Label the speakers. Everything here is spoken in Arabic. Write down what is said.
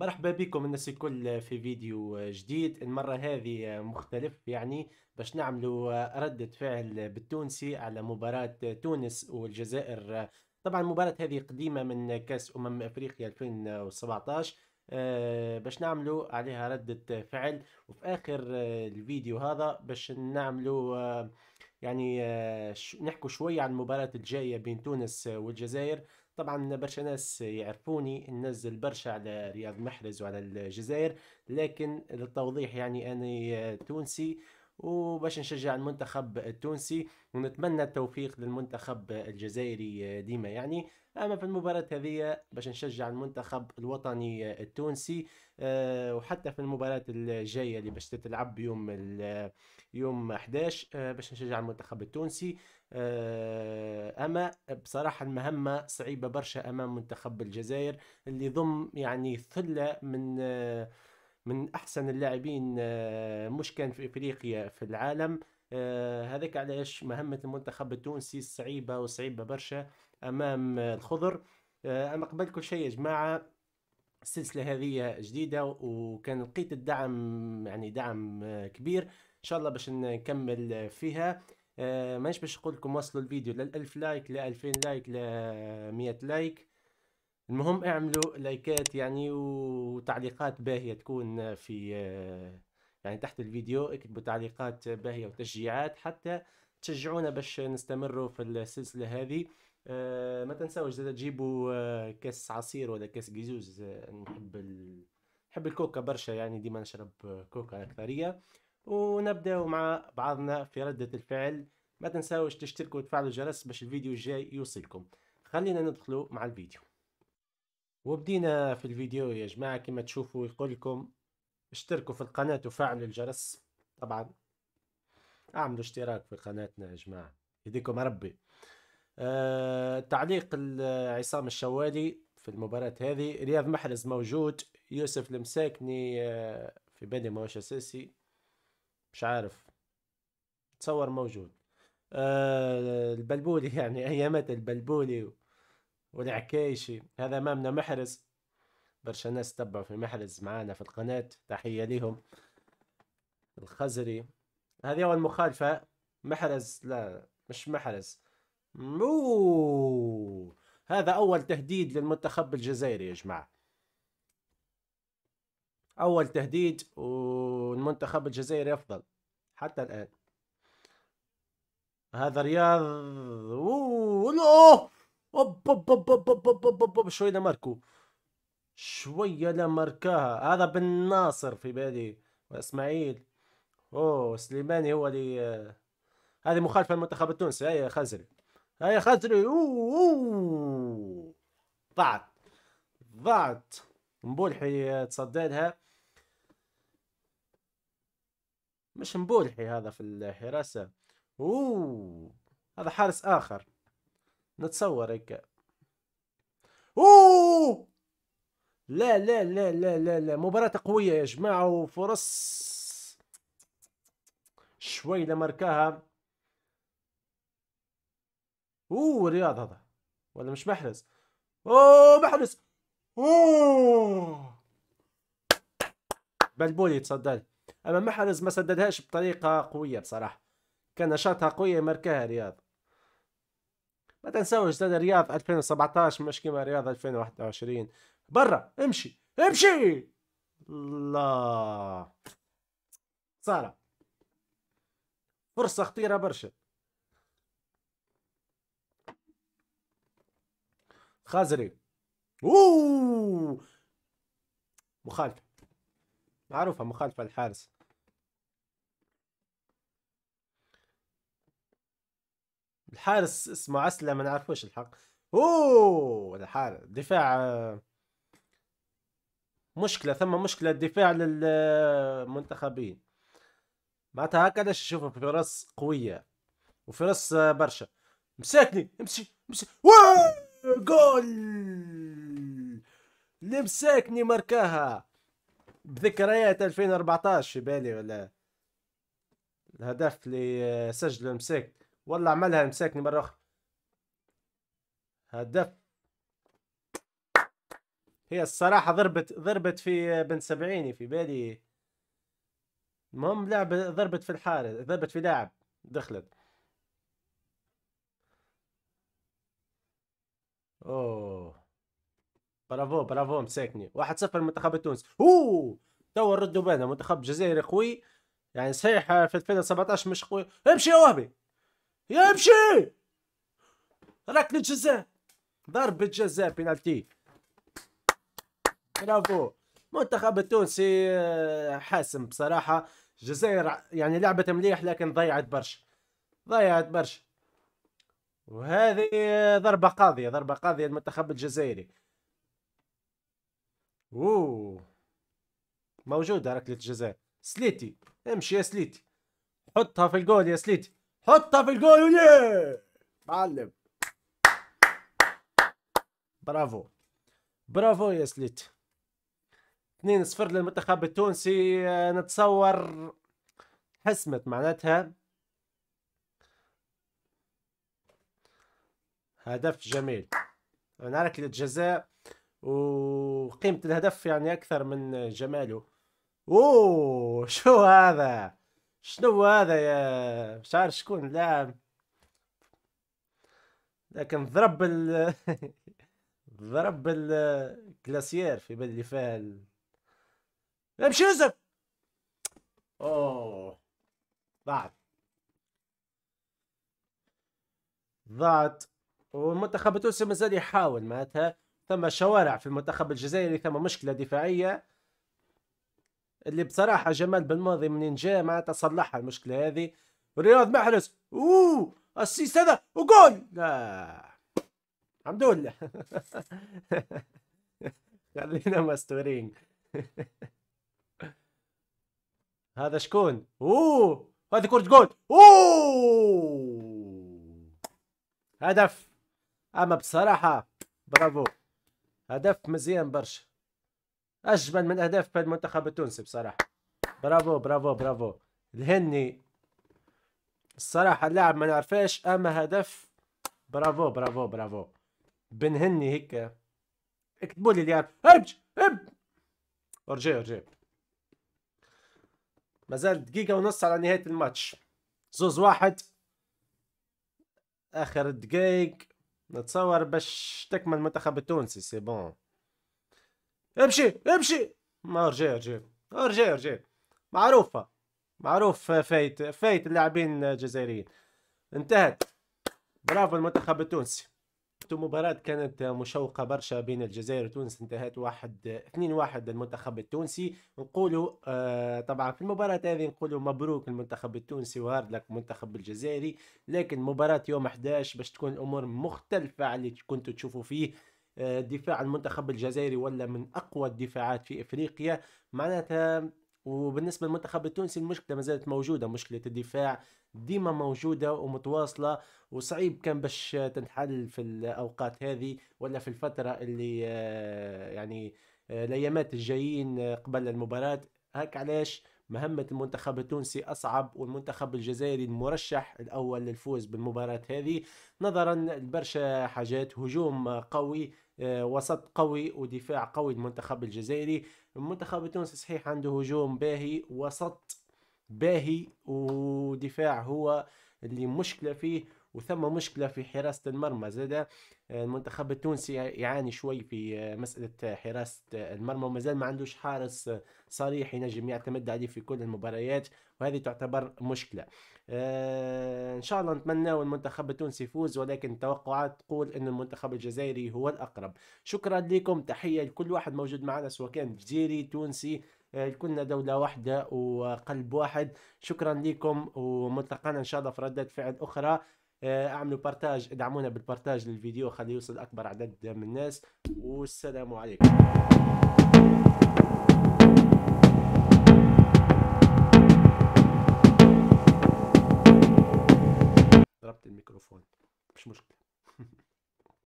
Speaker 1: مرحبا بكم الناس الكل في فيديو جديد المرة هذه مختلف يعني باش نعملوا ردة فعل بالتونسي على مباراة تونس والجزائر طبعا المباراة هذه قديمة من كأس أمم أفريقيا 2017 آه، باش نعملوا عليها ردة فعل وفي آخر الفيديو هذا باش نعملوا آه، يعني آه، نحكوا شوية عن المباراة الجاية بين تونس والجزائر طبعا برشا ناس يعرفوني ننزل برشا على رياض محرز وعلى الجزائر لكن للتوضيح يعني انا تونسي وباش نشجع المنتخب التونسي ونتمنى التوفيق للمنتخب الجزائري ديما يعني اما في المباراة هذه باش نشجع المنتخب الوطني التونسي آه، وحتى في المباراة الجاية اللي باش تتلعب يوم يوم 11 آه، باش نشجع المنتخب التونسي آه، أما بصراحة المهمة صعيبة برشا أمام منتخب الجزائر اللي يضم يعني ثلة من آه، من أحسن اللاعبين آه، مش كان في إفريقيا في العالم هذاك علاش مهمة المنتخب التونسي صعيبة وصعيبة برشا أمام الخضر أما قبل كل شيء يا جماعة السلسله هذه جديده وكان لقيت الدعم يعني دعم كبير ان شاء الله باش نكمل فيها آه، مانيش باش نقول لكم وصلوا الفيديو ل 1000 لايك ل 2000 لايك ل 100 لايك المهم اعملوا لايكات يعني وتعليقات باهيه تكون في آه، يعني تحت الفيديو اكتبوا تعليقات باهيه وتشجيعات حتى تشجعونا باش نستمروا في السلسله هذه آه، ما تنساوش زاد تجيبوا كاس عصير ولا كاس جيزوز نحب ال... نحب الكوكا برشا يعني ديما نشرب كوكا اكثريه ونبداو مع بعضنا في ردة الفعل ما تنساوش تشتركوا وتفعلوا الجرس باش الفيديو الجاي يوصلكم خلينا ندخلوا مع الفيديو وبدينا في الفيديو يا جماعة كما تشوفوا يقول لكم اشتركوا في القناة وفعلوا الجرس طبعا اعملوا اشتراك في قناتنا يا جماعة يديكم ربي آه تعليق عصام الشوالي في المباراة هذه رياض محرز موجود يوسف المساكني آه في بني ماهوش اساسي مش عارف تصور موجود آه البلبولي يعني ايامات البلبولي والعكايشي هذا امامنا محرز برشا ناس تبعوا في محرز معانا في القناة تحية ليهم الخزري هذه أول مخالفة محرز لا مش محرز مو هذا أول تهديد للمنتخب الجزائري يا جماعة اول تهديد والمنتخب الجزائري افضل حتى الان هذا رياض اوه أوب أوب أوب أوب أوب شوية لماركو شوية لماركاها هذا بن ناصر في بالي وإسماعيل أوه سليماني هو اللي هذه مخالفة للمنتخب التونسي هيا خزري هيا خزري أوه, أوه. ضاعت ضاعت مبولحي تصدى لها مش مبولحي هذا في الحراسة اوه هذا حارس اخر نتصور هيك اوه لا لا لا لا لا لا مباراة قوية يا جماعة وفرص شوي لمركاها اوه رياض هذا ولا مش محرز اوه محرز اوه بلبولي تصدق اما محرز ما سددهاش بطريقه قويه بصراحه كان نشاطها قويه ماركاها رياض ما تنساوش زاد رياض 2017 مش كيما رياض 2021 برا امشي امشي الله سارة فرصة خطيرة برشا خازري اوووو مخالفة معروفة مخالفة الحارس الحارس اسمه عسلة ما نعرفوش الحق اوه الحارس دفاع آه، مشكلة ثم مشكلة الدفاع للمنتخبين آه، معناتها هكذا نشوف فرص قوية وفرص آه، برشا مساكني امشي امشي جول اللي مساكني ماركاها بذكريات 2014 في بالي ولا الهدف اللي سجله مساكني والله عملها مساكني مره اخرى هدف هي الصراحة ضربت ضربت في بن سبعيني في بالي المهم لعبة ضربت في الحارس ضربت في لاعب دخلت اوه برافو برافو مساكني واحد صفر منتخب تونس اوه تو ردوا بالنا منتخب جزائري قوي يعني صحيح في 2017 مش قوي امشي يا وهبي يا ركلة جزاء ضربة جزاء بينالتي برافو المنتخب التونسي آه، حاسم بصراحة الجزائر يعني لعبت مليح لكن ضيعت برشا ضيعت برشا وهذه ضربة قاضية ضربة قاضية المنتخب الجزائري اوه موجودة ركلة الجزاء سليتي امشي يا سليتي حطها في الجول يا سليتي حطها في الجول ليه معلم برافو برافو يا سليت 2 0 للمنتخب التونسي آه، نتصور حسمت معناتها هدف جميل انا ركلة جزاء وقيمة الهدف يعني اكثر من جماله اوه شو هذا شنو هذا يا مش عارف شكون اللاعب لكن ضرب ال ضرب الكلاسيير في بالي فيها ال... امشي يوسف اوه ضاعت ضاعت والمنتخب التونسي مازال يحاول معناتها ثم شوارع في المنتخب الجزائري ثم مشكله دفاعيه اللي بصراحه جمال بالماضي منين جاء معناتها صلحها المشكله هذه رياض محرز اوه السيس هذا وجول لا الحمد لله خلينا مستورين هذا شكون اوه هذه كرة جول اوه هدف اما بصراحة برافو هدف مزيان برشا اجمل من اهداف المنتخب التونسي بصراحه برافو برافو برافو الهني الصراحه اللاعب ما نعرفاش اما هدف برافو برافو برافو بن هني هيك اكتبوا لي اليار ارج اب ارجي ارجي مازال دقيقه ونص على نهايه الماتش زوز واحد اخر دقايق نتصور باش تكمل المنتخب التونسي سي بون امشي امشي ما رجع رجع رجع رجع معروفة معروف فايت فايت اللاعبين الجزائريين انتهت برافو المنتخب التونسي مباراة كانت مشوقة برشا بين الجزائر وتونس انتهت واحد اثنين واحد المنتخب التونسي نقولوا آه طبعا في المباراة هذه نقولوا مبروك المنتخب التونسي وهارد لك المنتخب الجزائري لكن مباراة يوم 11 باش تكون الأمور مختلفة على اللي كنتوا تشوفوا فيه آه، دفاع المنتخب الجزائري ولا من اقوى الدفاعات في افريقيا معناتها وبالنسبه للمنتخب التونسي المشكله ما زالت موجوده مشكله الدفاع ديما موجوده ومتواصله وصعيب كان باش تنحل في الاوقات هذه ولا في الفتره اللي آه، يعني آه، الايامات الجايين قبل المباراه هاك علاش مهمة المنتخب التونسي أصعب والمنتخب الجزائري المرشح الأول للفوز بالمباراة هذه نظرا لبرشا حاجات هجوم قوي آه، وسط قوي ودفاع قوي المنتخب الجزائري المنتخب التونسي صحيح عنده هجوم باهي وسط باهي ودفاع هو اللي مشكله فيه وثم مشكله في حراسه المرمى زاد آه، المنتخب التونسي يعاني شوي في آه، مساله آه، حراسه المرمى ومازال ما عندوش حارس صريح ينجم يعتمد عليه في كل المباريات وهذه تعتبر مشكله ان شاء الله نتمنى المنتخب التونسي يفوز ولكن التوقعات تقول ان المنتخب الجزائري هو الاقرب شكرا لكم تحيه لكل واحد موجود معنا سواء كان جزيري تونسي كلنا دولة واحدة وقلب واحد شكرا لكم وملتقانا إن شاء الله في ردات فعل أخرى آه، اعملوا بارتاج ادعمونا بالبارتاج للفيديو خليه يوصل اكبر عدد من الناس والسلام عليكم ضربت الميكروفون مش مشكله